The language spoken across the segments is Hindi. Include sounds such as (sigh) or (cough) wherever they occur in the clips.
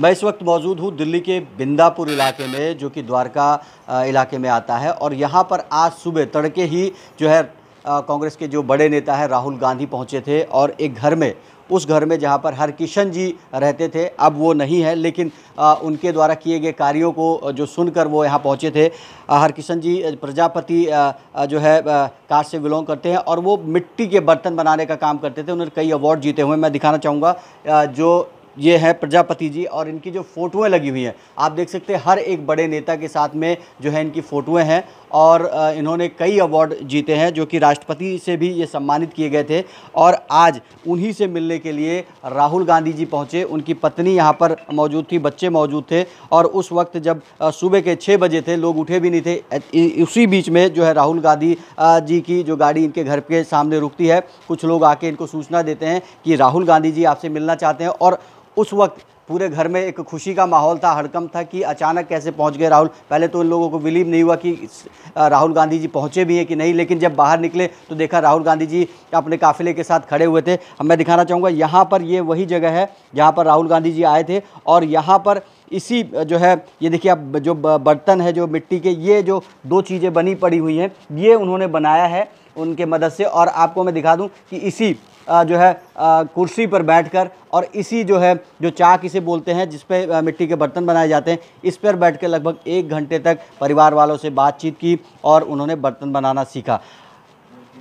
मैं इस वक्त मौजूद हूँ दिल्ली के बिंदापुर इलाके में जो कि द्वारका इलाके में आता है और यहाँ पर आज सुबह तड़के ही जो है कांग्रेस के जो बड़े नेता हैं राहुल गांधी पहुँचे थे और एक घर में उस घर में जहाँ पर हरकिशन जी रहते थे अब वो नहीं है लेकिन आ, उनके द्वारा किए गए कार्यों को जो सुनकर वो यहाँ पहुँचे थे हरकिशन जी प्रजापति जो है कास्ट से बिलोंग करते हैं और वो मिट्टी के बर्तन बनाने का काम करते थे उन्होंने कई अवार्ड जीते हुए मैं दिखाना चाहूँगा जो ये है प्रजापति जी और इनकी जो फोटोएं लगी हुई हैं आप देख सकते हैं हर एक बड़े नेता के साथ में जो है इनकी फ़ोटोएं हैं और इन्होंने कई अवार्ड जीते हैं जो कि राष्ट्रपति से भी ये सम्मानित किए गए थे और आज उन्हीं से मिलने के लिए राहुल गांधी जी पहुँचे उनकी पत्नी यहाँ पर मौजूद थी बच्चे मौजूद थे और उस वक्त जब सुबह के छः बजे थे लोग उठे भी नहीं थे उसी बीच में जो है राहुल गांधी जी की जो गाड़ी इनके घर के सामने रुकती है कुछ लोग आके इनको सूचना देते हैं कि राहुल गांधी जी आपसे मिलना चाहते हैं और उस वक्त पूरे घर में एक खुशी का माहौल था हड़कम था कि अचानक कैसे पहुंच गए राहुल पहले तो उन लोगों को बिलीव नहीं हुआ कि राहुल गांधी जी पहुंचे भी हैं कि नहीं लेकिन जब बाहर निकले तो देखा राहुल गांधी जी अपने काफिले के साथ खड़े हुए थे अब मैं दिखाना चाहूँगा यहाँ पर ये वही जगह है जहाँ पर राहुल गांधी जी आए थे और यहाँ पर इसी जो है ये देखिए आप जो बर्तन है जो मिट्टी के ये जो दो चीज़ें बनी पड़ी हुई हैं ये उन्होंने बनाया है उनके मदद से और आपको मैं दिखा दूँ कि इसी जो है कुर्सी पर बैठकर और इसी जो है जो चाक इसे बोलते हैं जिस पर मिट्टी के बर्तन बनाए जाते हैं इस पर बैठकर लगभग एक घंटे तक परिवार वालों से बातचीत की और उन्होंने बर्तन बनाना सीखा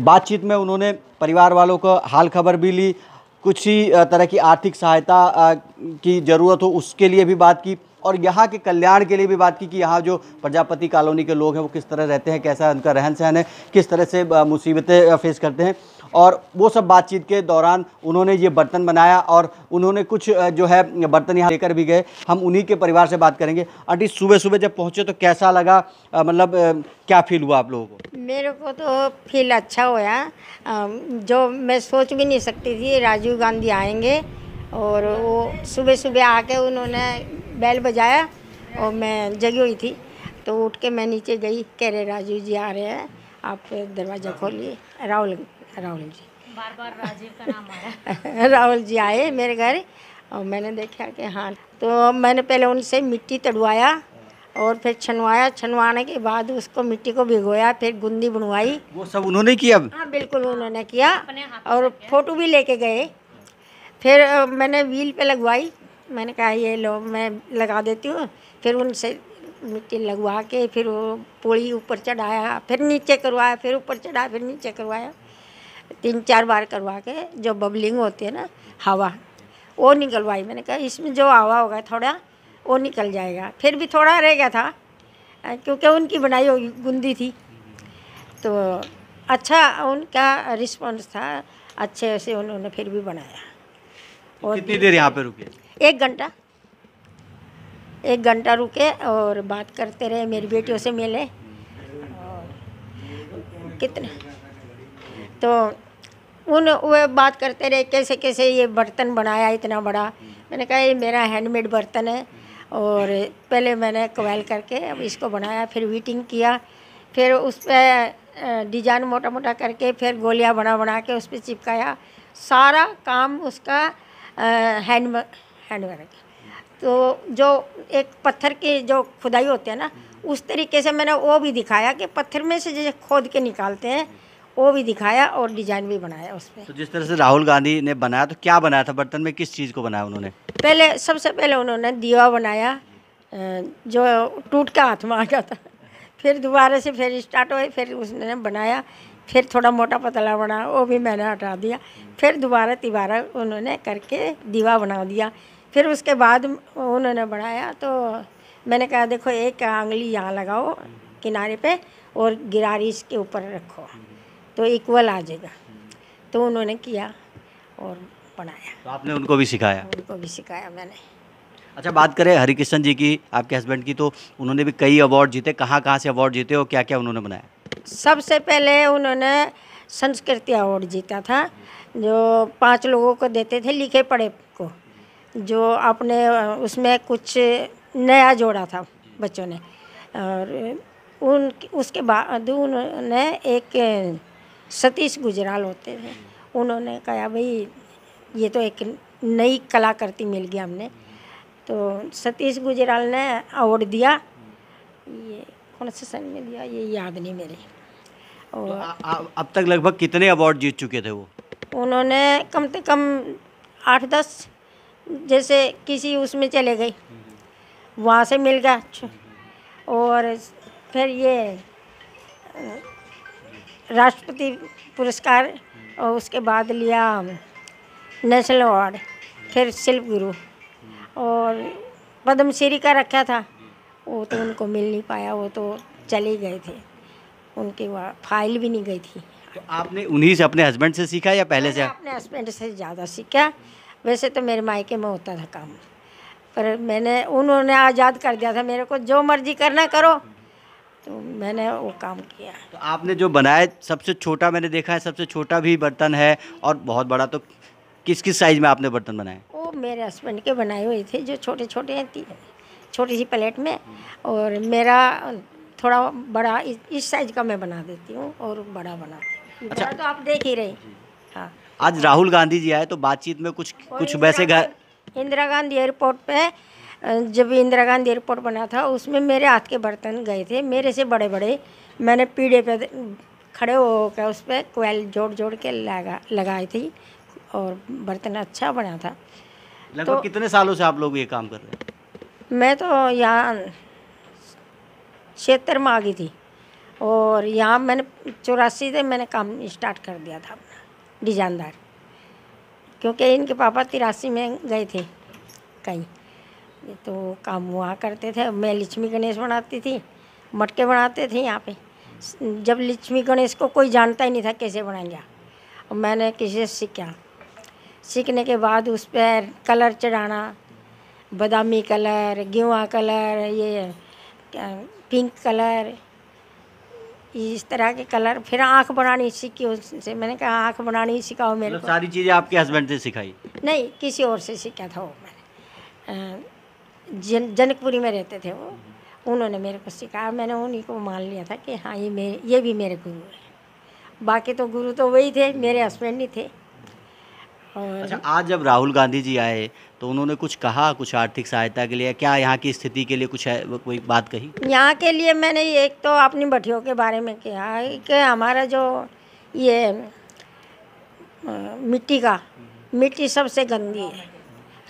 बातचीत में उन्होंने परिवार वालों को हाल खबर भी ली कुछ ही तरह की आर्थिक सहायता की ज़रूरत हो उसके लिए भी बात की और यहाँ के कल्याण के लिए भी बात की कि यहाँ जो प्रजापति कॉलोनी के लोग हैं वो किस तरह रहते हैं कैसा उनका रहन सहन है किस तरह से मुसीबतें फेस करते हैं और वो सब बातचीत के दौरान उन्होंने ये बर्तन बनाया और उन्होंने कुछ जो है बर्तन यहाँ लेकर भी गए हम उन्हीं के परिवार से बात करेंगे आंटी सुबह सुबह जब पहुँचे तो कैसा लगा मतलब क्या फील हुआ आप लोगों को मेरे को तो फील अच्छा हुआ जो मैं सोच भी नहीं सकती थी राजीव गांधी आएंगे और वो सुबह सुबह आके उन्होंने बैल बजाया और मैं जगी हुई थी तो उठ के मैं नीचे गई कह रहे राजू जी आ रहे हैं आप दरवाज़ा खोलिए राहुल राहुल जी बार बार राजीव का नाम आया (laughs) राहुल जी आए मेरे घर और मैंने देखा कि हाँ तो मैंने पहले उनसे मिट्टी तड़वाया और फिर छनवाया छनवाने के बाद उसको मिट्टी को भिगोया फिर गुंदी बनवाई वो सब उन्होंने किया हाँ बिल्कुल उन्होंने किया और फोटो भी लेके गए फिर मैंने व्हील पे लगवाई मैंने कहा ये लो मैं लगा देती हूँ फिर उनसे मिट्टी लगवा के फिर वो पोड़ी ऊपर चढ़ाया फिर नीचे करवाया फिर ऊपर चढ़ाया फिर नीचे करवाया तीन चार बार करवा के जो बबलिंग होती है ना हवा वो निकलवाई मैंने कहा इसमें जो हवा होगा थोड़ा वो निकल जाएगा फिर भी थोड़ा रह गया था क्योंकि उनकी बनाई होगी गुंदी थी तो अच्छा उनका रिस्पांस था अच्छे से उन्होंने फिर भी बनाया और कितनी देर यहाँ पे रुके एक घंटा एक घंटा रुके और बात करते रहे मेरी बेटियों से मिले और कितने तो उन वो बात करते रहे कैसे कैसे ये बर्तन बनाया इतना बड़ा मैंने कहा ये मेरा हैंडमेड बर्तन है और पहले मैंने कोयल करके अब इसको बनाया फिर वीटिंग किया फिर उस पर डिजाइन मोटा मोटा करके फिर गोलियां बना बना के उस पर चिपकाया सारा काम उसका हैंड हैंडवर्क तो जो एक पत्थर की जो खुदाई होती है ना उस तरीके से मैंने वो भी दिखाया कि पत्थर में से जैसे खोद के निकालते हैं वो भी दिखाया और डिजाइन भी बनाया उस पर तो जिस तरह से राहुल गांधी ने बनाया तो क्या बनाया था बर्तन में किस चीज़ को बनाया उन्होंने पहले सबसे पहले उन्होंने दीवा बनाया जो टूट के हाथ में आ जाता फिर दोबारा से फिर स्टार्ट हुए फिर उसने बनाया फिर थोड़ा मोटा पतला बना वो भी मैंने हटा दिया फिर दोबारा तिबारा उन्होंने करके दीवा बना दिया फिर उसके बाद उन्होंने बनाया तो मैंने कहा देखो एक आंगली यहाँ लगाओ किनारे पे और गिरारी इसके ऊपर रखो तो इक्वल आ जाएगा तो उन्होंने किया और पढ़ाया तो आपने उनको भी सिखाया उनको भी सिखाया मैंने अच्छा बात करें हरिकृष्ण जी की आपके हस्बैंड की तो उन्होंने भी कई अवार्ड जीते कहाँ कहाँ से अवार्ड जीते और क्या क्या उन्होंने बनाया सबसे पहले उन्होंने संस्कृति अवार्ड जीता था जो पांच लोगों को देते थे लिखे पढ़े को जो अपने उसमें कुछ नया जोड़ा था बच्चों ने और उन उसके बाद उन्होंने एक सतीश गुजराल होते थे उन्होंने कहा भाई ये तो एक नई कलाकृति मिल गई हमने तो सतीश गुजराल ने अवार्ड दिया ये कौन से सन में दिया ये याद नहीं मेरे और तो आ, आ, अब तक लगभग कितने अवार्ड जीत चुके थे वो उन्होंने कम से कम आठ दस जैसे किसी उसमें चले गए वहाँ से मिल गया और फिर ये राष्ट्रपति पुरस्कार और उसके बाद लिया नेशनल अवार्ड फिर शिल्प गुरु और पद्मश्री का रखा था वो तो उनको मिल नहीं पाया वो तो चले गए थे उनके वहाँ फाइल भी नहीं गई थी तो आपने उन्हीं से अपने हस्बैंड से सीखा या पहले से अपने हस्बैंड से ज़्यादा सीखा वैसे तो मेरे मायके में होता था काम पर मैंने उन्होंने आज़ाद कर दिया था मेरे को जो मर्जी करना करो तो मैंने वो काम किया है तो आपने जो बनाया सबसे छोटा मैंने देखा है सबसे छोटा भी बर्तन है और बहुत बड़ा तो किस किस साइज़ में आपने बर्तन बनाए वो मेरे हस्बैंड के बनाए हुए थे जो छोटे छोटे छोटी सी प्लेट में और मेरा थोड़ा बड़ा इस, साइज का मैं बना देती हूँ और बड़ा बना अच्छा तो आप देख ही रहे हाँ आज राहुल गांधी जी आए तो बातचीत में कुछ कुछ वैसे घर इंदिरा गांधी एयरपोर्ट पे जब इंदिरा गांधी एयरपोर्ट बना था उसमें मेरे हाथ के बर्तन गए थे मेरे से बड़े बड़े मैंने पीढ़े पे खड़े होकर उस पर कोयल जोड़ जोड़ के लगा लगाई थी और बर्तन अच्छा बना था लगभग तो, कितने सालों से आप लोग ये काम कर रहे हैं मैं तो यहाँ क्षेत्र में आ गई थी और यहाँ मैंने चौरासी से मैंने काम स्टार्ट कर दिया था अपना डिजाइनदार क्योंकि इनके पापा तिरासी में गए थे कहीं ये तो काम हुआ करते थे मैं लक्ष्मी गणेश बनाती थी मटके बनाते थे यहाँ पे जब लक्ष्मी गणेश को कोई जानता ही नहीं था कैसे बनाएंगे और मैंने किसी से सीखा सीखने के बाद उस पर कलर चढ़ाना बादामी कलर गेवा कलर ये पिंक कलर इस तरह के कलर फिर आँख बनानी सीखी उससे मैंने कहा आँख बनानी सिखाओ मेरे मतलब को सारी चीज़ें आपके हस्बैंड से सिखाई नहीं किसी और से सीखा था वो मैंने जन जनकपुरी में रहते थे वो उन्होंने मेरे को सिखाया मैंने उन्हीं को मान लिया था कि हाँ ये मेरे ये भी मेरे गुरु हैं बाकी तो गुरु तो वही थे मेरे हस्बैंड ही थे और अच्छा आज जब राहुल गांधी जी आए तो उन्होंने कुछ कहा कुछ आर्थिक सहायता के लिए क्या यहाँ की स्थिति के लिए कुछ कोई बात कही यहाँ के लिए मैंने एक तो अपनी भट्टियों के बारे में कहा कि हमारा जो ये मिट्टी का मिट्टी सबसे गंदी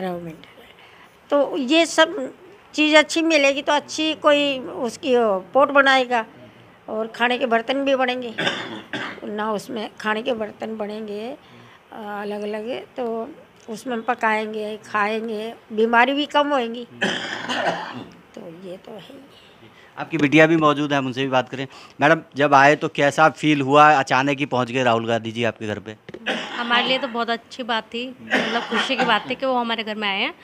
है मिट्टी तो ये सब चीज़ अच्छी मिलेगी तो अच्छी कोई उसकी पोट बनाएगा और खाने के बर्तन भी बढ़ेंगे (coughs) ना उसमें खाने के बर्तन बढ़ेंगे अलग अलग तो उसमें हम पकाएंगे खाएंगे बीमारी भी कम होएंगी (coughs) तो ये तो है आपकी बिटिया भी मौजूद है उनसे भी बात करें मैडम जब आए तो कैसा फील हुआ अचानक ही पहुंच गए राहुल गांधी जी आपके घर पे हमारे लिए तो बहुत अच्छी बात थी मतलब खुशी की बात थी कि वो हमारे घर में आए हैं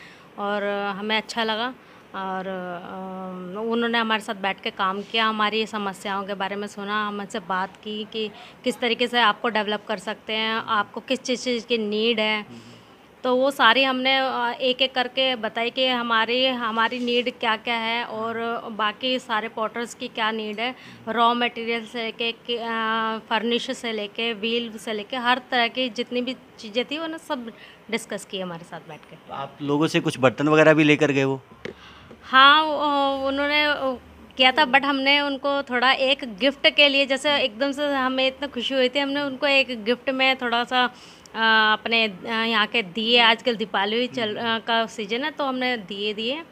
और हमें अच्छा लगा और उन्होंने हमारे साथ बैठ के काम किया हमारी समस्याओं के बारे में सुना हमसे बात की कि किस तरीके से आपको डेवलप कर सकते हैं आपको किस चीज़ की नीड है तो वो सारी हमने एक एक करके बताई कि हमारी हमारी नीड क्या क्या है और बाकी सारे पोटर्स की क्या नीड है रॉ मटेरियल से लेके फर्निश से लेके व्हील से लेके हर तरह की जितनी भी चीज़ें थी वो ना सब डिस्कस की हमारे साथ बैठ के तो आप लोगों से कुछ बर्तन वगैरह भी लेकर गए वो हाँ उन्होंने किया था बट हमने उनको थोड़ा एक गिफ्ट के लिए जैसे एकदम से हमें इतना खुशी हुई थी हमने उनको एक गिफ्ट में थोड़ा सा अपने यहाँ के दिए आजकल दीपावली चल का सीजन है तो हमने दिए दिए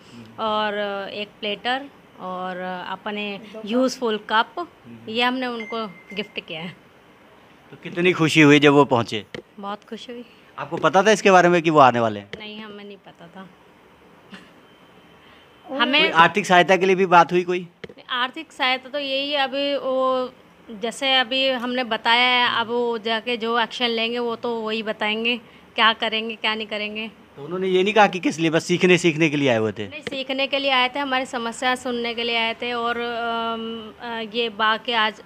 और एक प्लेटर और अपने यूज़फुल कप ये हमने उनको गिफ्ट किया है तो कितनी खुशी हुई जब वो पहुँचे बहुत खुशी हुई आपको पता था इसके बारे में कि वो आने वाले हैं नहीं हमें नहीं पता था हमें आर्थिक सहायता के लिए भी बात हुई कोई आर्थिक सहायता तो यही अभी वो जैसे अभी हमने बताया है अब वो जाके जो एक्शन लेंगे वो तो वही बताएंगे क्या करेंगे क्या नहीं करेंगे तो उन्होंने ये नहीं कहा कि किस लिए बस सीखने सीखने के लिए आए हुए थे नहीं सीखने के लिए आए थे हमारी समस्या सुनने के लिए आए थे और ये बाकी आज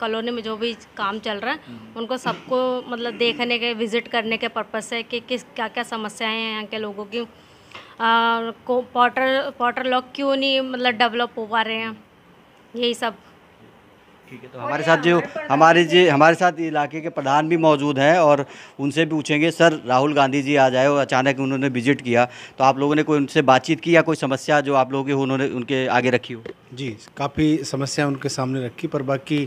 कॉलोनी में जो भी काम चल रहा है हम्म। उनको सबको मतलब देखने के विज़िट करने के पर्पज़ से कि किस क्या क्या समस्याएं हैं यहाँ के लोगों की पॉटर पॉटर लॉक क्यों नहीं मतलब डेवलप हो पा रहे हैं यही सब ठीक है तो हमारे साथ जो हमारे जी हमारे साथ इलाके के प्रधान भी मौजूद हैं और उनसे भी पूछेंगे सर राहुल गांधी जी आ जाए और अचानक उन्होंने विजिट किया तो आप लोगों ने कोई उनसे बातचीत की या कोई समस्या जो आप लोगों की उन्होंने उनके आगे रखी हो जी काफ़ी समस्या उनके सामने रखी पर बाकी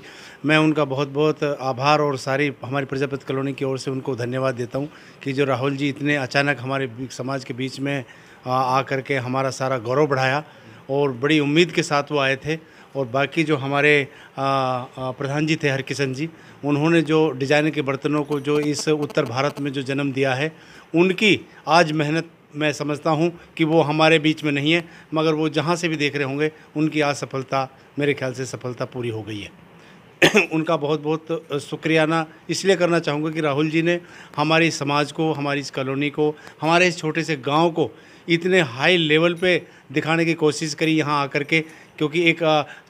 मैं उनका बहुत बहुत आभार और सारी हमारी प्रजापति कॉलोनी की ओर से उनको धन्यवाद देता हूँ कि जो राहुल जी इतने अचानक हमारे समाज के बीच में आ करके हमारा सारा गौरव बढ़ाया और बड़ी उम्मीद के साथ वो आए थे और बाकी जो हमारे प्रधान जी थे हरकिशन जी उन्होंने जो डिज़ाइन के बर्तनों को जो इस उत्तर भारत में जो जन्म दिया है उनकी आज मेहनत मैं समझता हूं कि वो हमारे बीच में नहीं है मगर वो जहां से भी देख रहे होंगे उनकी आज सफलता मेरे ख्याल से सफलता पूरी हो गई है (coughs) उनका बहुत बहुत शुक्रियाना इसलिए करना चाहूँगा कि राहुल जी ने हमारी समाज को हमारी इस कॉलोनी को हमारे इस छोटे से गांव को इतने हाई लेवल पे दिखाने की कोशिश करी यहाँ आकर के क्योंकि एक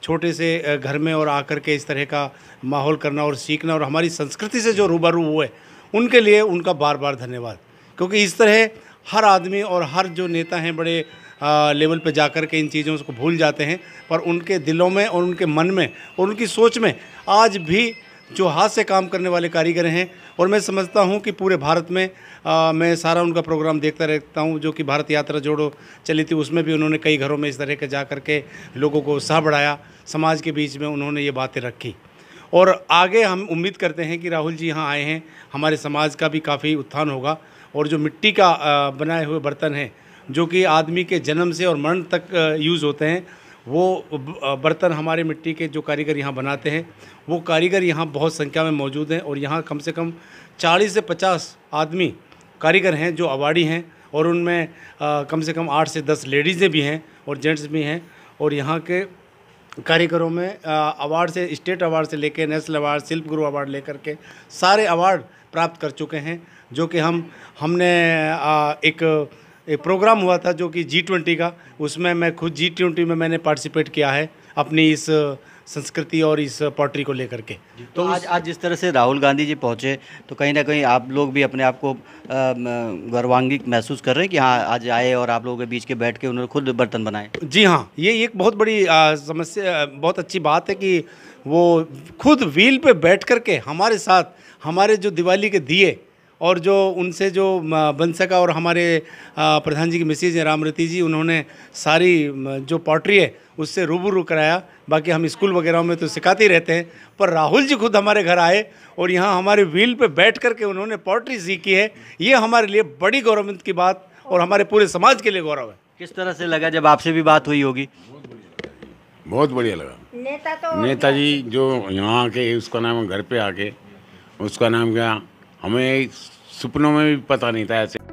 छोटे से घर में और आकर के इस तरह का माहौल करना और सीखना और हमारी संस्कृति से जो रूबरू हुए उनके लिए उनका बार बार धन्यवाद क्योंकि इस तरह हर आदमी और हर जो नेता हैं बड़े आ, लेवल पे जाकर के इन चीज़ों को भूल जाते हैं पर उनके दिलों में और उनके मन में और उनकी सोच में आज भी जो हाथ से काम करने वाले कारीगर हैं और मैं समझता हूँ कि पूरे भारत में आ, मैं सारा उनका प्रोग्राम देखता रहता हूँ जो कि भारत यात्रा जोड़ो चली थी उसमें भी उन्होंने कई घरों में इस तरह के जा करके लोगों को उत्साह बढ़ाया समाज के बीच में उन्होंने ये बातें रखी और आगे हम उम्मीद करते हैं कि राहुल जी यहाँ आए हैं हमारे समाज का भी काफ़ी उत्थान होगा और जो मिट्टी का बनाए हुए बर्तन हैं जो कि आदमी के जन्म से और मरण तक यूज़ होते हैं वो बर्तन हमारे मिट्टी के जो कारीगर यहाँ बनाते हैं वो कारीगर यहाँ बहुत संख्या में मौजूद हैं और यहाँ कम से कम 40 से 50 आदमी कारीगर हैं जो अवाड़ी हैं और उनमें कम से कम आठ से दस लेडीज़ें भी हैं और जेंट्स भी हैं और यहाँ के कारीगरों में अवार्ड से स्टेट अवार्ड से लेकर नेशनल अवार्ड शिल्प गुरु अवार्ड लेकर के सारे अवार्ड प्राप्त कर चुके हैं जो कि हम हमने एक एक प्रोग्राम हुआ था जो कि जी ट्वेंटी का उसमें मैं खुद जी ट्वेंटी में मैंने पार्टिसिपेट किया है अपनी इस संस्कृति और इस पॉटरी को लेकर के तो आज आज जिस तरह से राहुल गांधी जी पहुंचे तो कहीं ना कहीं आप लोग भी अपने आप को गौरवान्वित महसूस कर रहे हैं कि हाँ आज आए और आप लोगों के बीच के बैठ के उन्होंने खुद बर्तन बनाए जी हाँ ये एक बहुत बड़ी समस्या बहुत अच्छी बात है कि वो खुद व्हील पे बैठ कर के हमारे साथ हमारे जो दिवाली के दिए और जो उनसे जो बन सका और हमारे प्रधान जी की मिसेज रामरति जी उन्होंने सारी जो पॉटरी है उससे रूबरू कराया बाकी हम स्कूल वगैरह में तो सिखाते ही रहते हैं पर राहुल जी खुद हमारे घर आए और यहाँ हमारे व्हील पे बैठ कर के उन्होंने पॉटरी सीखी है ये हमारे लिए बड़ी गौरवंत की बात और हमारे पूरे समाज के लिए गौरव है किस तरह से लगा जब आपसे भी बात हुई होगी बहुत बढ़िया लगा नेता तो नेताजी जो यहाँ के उसका नाम घर पे आके उसका नाम क्या हमें सपनों में भी पता नहीं था ऐसे